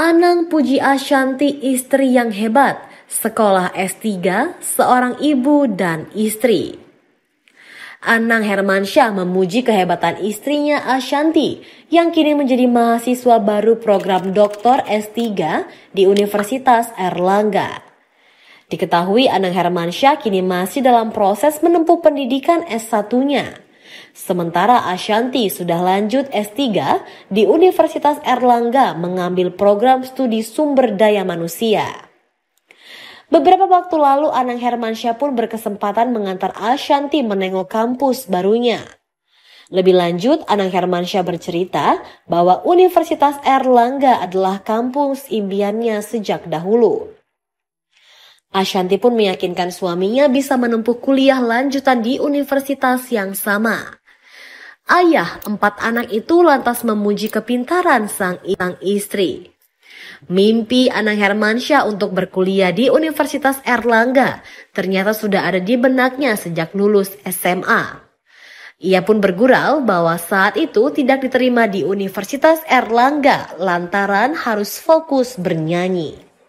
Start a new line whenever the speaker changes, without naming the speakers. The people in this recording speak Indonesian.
Anang Puji Ashanti istri yang hebat, sekolah S3, seorang ibu dan istri. Anang Hermansyah memuji kehebatan istrinya Ashanti yang kini menjadi mahasiswa baru program doktor S3 di Universitas Erlangga. Diketahui Anang Hermansyah kini masih dalam proses menempuh pendidikan S1-nya. Sementara Ashanti sudah lanjut S3 di Universitas Erlangga mengambil program studi sumber daya manusia. Beberapa waktu lalu Anang Hermansyah pun berkesempatan mengantar Ashanti menengok kampus barunya. Lebih lanjut, Anang Hermansyah bercerita bahwa Universitas Erlangga adalah kampus impiannya sejak dahulu. Ashanti pun meyakinkan suaminya bisa menempuh kuliah lanjutan di universitas yang sama. Ayah empat anak itu lantas memuji kepintaran sang, istri. Mimpi anak Hermansyah untuk berkuliah di Universitas Erlangga ternyata sudah ada di benaknya sejak lulus SMA. Ia pun bergurau bahwa saat itu tidak diterima di Universitas Erlangga lantaran harus fokus bernyanyi.